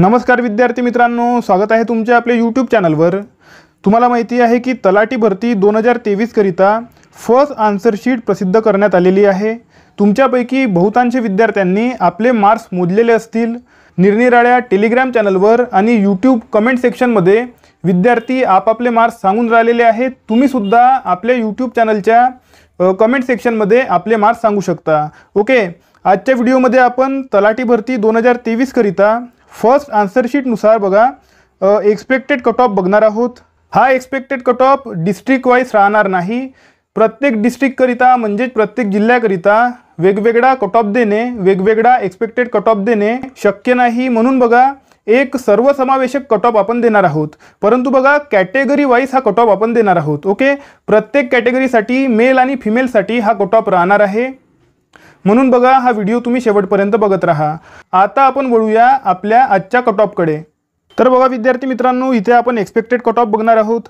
नमस्कार विद्यार्थी मित्रांनो स्वागत आहे तुमच्या आपल्या यूट्यूब चॅनलवर तुम्हाला माहिती आहे की तलाठी भरती दोन हजार तेवीसकरिता फर्स्ट आन्सरशीट प्रसिद्ध करण्यात आलेली आहे तुमच्यापैकी बहुतांश विद्यार्थ्यांनी आपले मार्क्स मोजलेले असतील निरनिराळ्या टेलिग्राम चॅनलवर आणि यूट्यूब कमेंट सेक्शनमध्ये विद्यार्थी आपापले मार्क्स सांगून राहिलेले आहेत तुम्हीसुद्धा आपल्या यूट्यूब चॅनलच्या कमेंट सेक्शनमध्ये आपले मार्क्स सांगू शकता ओके आजच्या व्हिडिओमध्ये आपण तलाठी भरती दोन हजार तेवीसकरिता फर्स्ट आन्सरशीटनुसार बघा एक्सपेक्टेड कट ऑफ बघणार आहोत हा expected cut off district wise राहणार नाही प्रत्येक डिस्ट्रिक्टकरिता म्हणजेच प्रत्येक जिल्ह्याकरिता वेगवेगळा कट ऑफ देणे वेगवेगळा एक्सपेक्टेड कट ऑफ देणे शक्य नाही म्हणून बघा एक सर्वसमावेशक कट ऑफ आपण देणार आहोत परंतु बघा कॅटेगरी वाईज हा कट ऑफ आपण देणार आहोत ओके प्रत्येक कॅटेगरीसाठी मेल आणि फिमेलसाठी हा कट ऑफ राहणार आहे म्हणून बघा हा व्हिडिओ तुम्ही शेवटपर्यंत बघत राहा आता आपण वळूया आपल्या आजच्या कटॉपकडे तर बघा विद्यार्थी मित्रांनो इथे आपण एक्सपेक्टेड ऑफ बघणार आहोत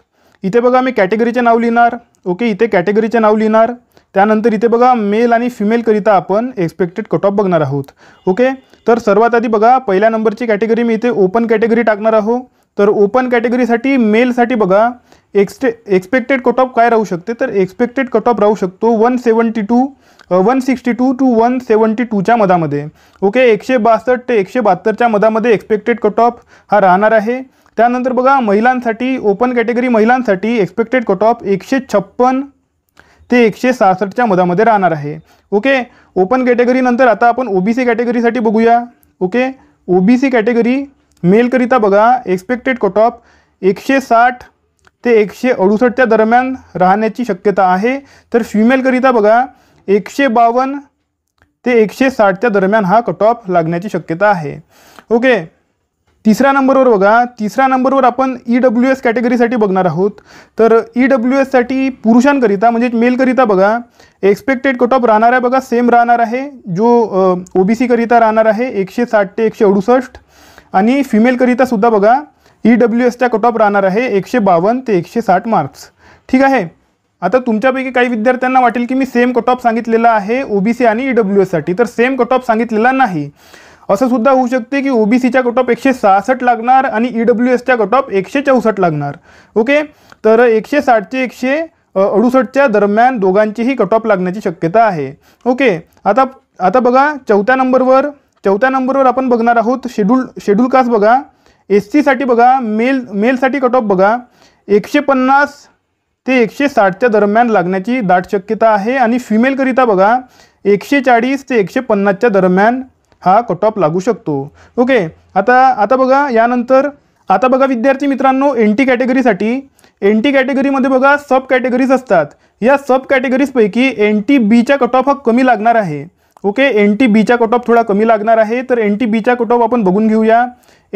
इथे बघा मी कॅटेगरीचे नाव लिहिणार ओके इथे कॅटेगरीचे नाव लिहिणार त्यानंतर इथे बघा मेल आणि फिमेलकरिता आपण एक्सपेक्टेड कटॉप बघणार आहोत ओके तर सर्वात आधी बघा पहिल्या नंबरची कॅटेगरी मी इथे ओपन कॅटेगरी टाकणार आहो तर ओपन कॅटेगरीसाठी मेलसाठी बघा एक्स्टे एक्सपेक्टेड ऑफ काय राहू शकते तर एक्सपेक्टेड ऑफ राहू शकतो one seventy two one sixty two two one seventy टूच्या मधामध्ये ओके एकशे बासष्ट ते एकशे बहात्तरच्या मधामध्ये एक्सपेक्टेड कट ऑफ हा राहणार आहे त्यानंतर बघा महिलांसाठी ओपन कॅटेगरी महिलांसाठी एक्सपेक्टेड कट ऑफ एकशे छप्पन ते एकशे सहासष्टच्या मधामध्ये राहणार आहे ओके ओपन कॅटेगरीनंतर आता आपण ओबीसी कॅटेगरीसाठी बघूया ओके ओबीसी कॅटेगरी मेलकरिता बघा एक्सपेक्टेड कट ऑफ एकशे साठ ते एकशे अडुसष्टच्या दरम्यान राहण्याची शक्यता आहे तर फिमेलकरिता बघा एकशे बावन्न ते एकशे साठच्या दरम्यान हा कट ऑफ लागण्याची शक्यता आहे ओके तिसऱ्या नंबरवर बघा तिसऱ्या नंबरवर आपण ई डब्ल्यू एस कॅटेगरीसाठी बघणार आहोत तर ई e डब्ल्यू एससाठी पुरुषांकरिता म्हणजे मेलकरिता बघा एक्सपेक्टेड कट ऑफ राहणार आहे बघा सेम राहणार आहे जो ओ बी सीकरिता राहणार आहे एकशे साठ ते एकशे अडुसष्ट आणि फिमेलकरितासुद्धा बघा ई डब्ल्यू एसचा कट ऑफ राहणार आहे एकशे बावन्न ते एकशे साठ मार्क्स ठीक आहे आता तुमच्यापैकी काही विद्यार्थ्यांना वाटेल की मी सेम कट ऑफ सांगितलेला आहे ओबीसी आणि ई e डब्ल्यू एससाठी तर सेम कट ऑफ सांगितलेला नाही असं सुद्धा होऊ शकते की ओबीसीच्या कट ऑफ एकशे सहासष्ट लागणार आणि ई डब्ल्यू एसच्या कट ऑफ एकशे चौसष्ट लागणार ओके तर एकशे साठचे एकशे अडुसष्टच्या दरम्यान दोघांचीही कट ऑफ लागण्याची शक्यता आहे ओके आता आता बघा चौथ्या नंबरवर चौथ्या नंबरवर आपण बघणार आहोत शेड्यूल शेड्यूल कास्ट बघा एस सीसाठी बघा मेल मेलसाठी कट ऑफ बघा एकशे पन्नास ते एकशे साठच्या दरम्यान लागण्याची दाट शक्यता आहे आणि फिमेलकरिता बघा एकशे चाळीस ते एकशे पन्नासच्या दरम्यान हा कट ऑफ लागू शकतो ओके आता आता बघा यानंतर आता बघा विद्यार्थी मित्रांनो एन टी कॅटेगरीसाठी एन टी कॅटेगरीमध्ये बघा सब कॅटेगरीज असतात या सब कॅटेगरीजपैकी एन टी बीचा कट ऑफ हा कमी लागणार आहे ओके एन टी बीचा ऑफ थोडा कमी लागणार आहे तर एन टी बीचा ऑफ आपण बघून घेऊया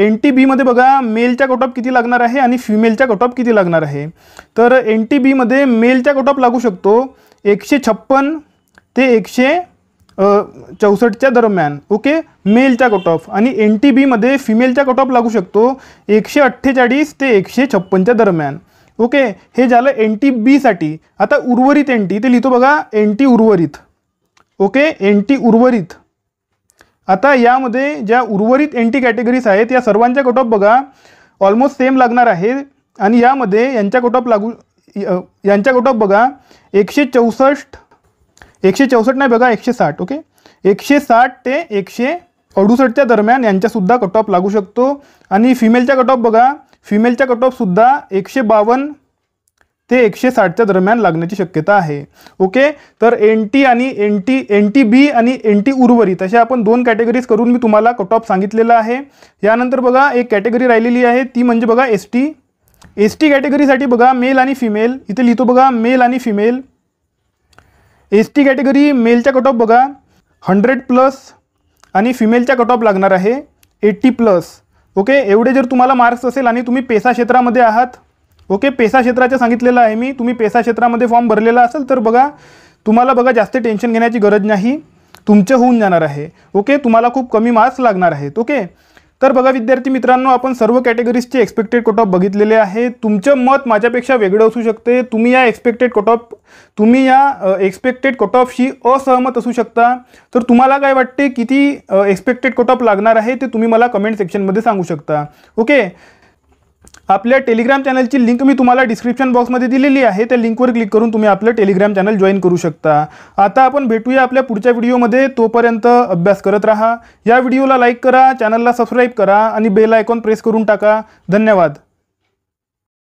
एन टी बीमध्ये बघा मेलच्या ऑफ किती लागणार आहे आणि फिमेलच्या ऑफ किती लागणार आहे तर एन टी बीमध्ये मेलच्या ऑफ लागू शकतो एकशे छप्पन ते एकशे चौसष्टच्या दरम्यान ओके मेलच्या ऑफ आणि एन टी बीमध्ये फिमेलच्या ऑफ लागू शकतो एकशे अठ्ठेचाळीस ते एकशे छप्पनच्या दरम्यान ओके हे झालं एन टी बीसाठी आता उर्वरित एन टी ते लिहितो बघा एन टी उर्वरित ओके एंटी उर्वरित आता यामध्ये ज्या उर्वरित एंटी कॅटेगरीज आहेत या सर्वांच्या ऑफ बघा ऑलमोस्ट सेम लागणार आहे आणि यामध्ये यांच्या ऑफ लागू यांच्या कट ऑफ बघा एकशे चौसष्ट एकशे चौसष्ट नाही बघा एकशे साठ ओके एकशे साठ ते एकशे अडुसष्टच्या दरम्यान यांच्यासुद्धा ऑफ लागू शकतो आणि फिमेलच्या कटऑफ बघा फिमेलच्या ऑफसुद्धा एकशे बावन्न ते एकशे साठच्या दरम्यान लागण्याची शक्यता आहे ओके तर एन टी आणि N T N T B आणि एन टी उर्वरित अशा आपण दोन कॅटेगरीज करून मी तुम्हाला कट ऑफ सांगितलेला आहे यानंतर बघा एक कॅटेगरी राहिलेली आहे ती म्हणजे बघा एस टी एस टी कॅटेगरीसाठी बघा मेल आणि फिमेल इथे लिहितो बघा मेल आणि फिमेल एस टी कॅटेगरी मेलच्या कट ऑफ बघा हंड्रेड प्लस आणि फिमेलच्या कट ऑफ लागणार आहे एट्टी प्लस ओके एवढे जर तुम्हाला मार्क्स असेल आणि तुम्ही पेसा क्षेत्रामध्ये आहात ओके पेसा क्षेत्राचं सांगितलेलं आहे मी तुम्ही पेसा क्षेत्रामध्ये फॉर्म भरलेला असेल तर बघा तुम्हाला बघा जास्त टेन्शन घेण्याची गरज नाही तुमचे होऊन जाणार आहे ओके तुम्हाला खूप कमी मार्क्स लागणार आहेत ओके तर बघा विद्यार्थी मित्रांनो आपण सर्व कॅटेगरीजचे एक्सपेक्टेड कट ऑफ बघितलेले आहे तुमचं मत माझ्यापेक्षा वेगळं असू शकते तुम्ही या एक्सपेक्टेड कट ऑफ तुम्ही या एक्सपेक्टेड कट ऑफशी असहमत असू शकता तर तुम्हाला काय वाटते किती एक्सपेक्टेड कट ऑफ लागणार आहे ते तुम्ही मला कमेंट सेक्शनमध्ये सांगू शकता ओके आपल्या टेलिग्राम चॅनलची लिंक मी तुम्हाला डिस्क्रिप्शन बॉक्समध्ये दिलेली आहे त्या लिंकवर क्लिक करून तुम्ही आपलं टेलिग्राम चॅनल जॉईन करू शकता आता आपण भेटूया आपल्या पुढच्या व्हिडिओमध्ये तोपर्यंत अभ्यास करत राहा या व्हिडिओला लाईक करा चॅनलला सबस्क्राईब करा आणि बेल आयकॉन प्रेस करून टाका धन्यवाद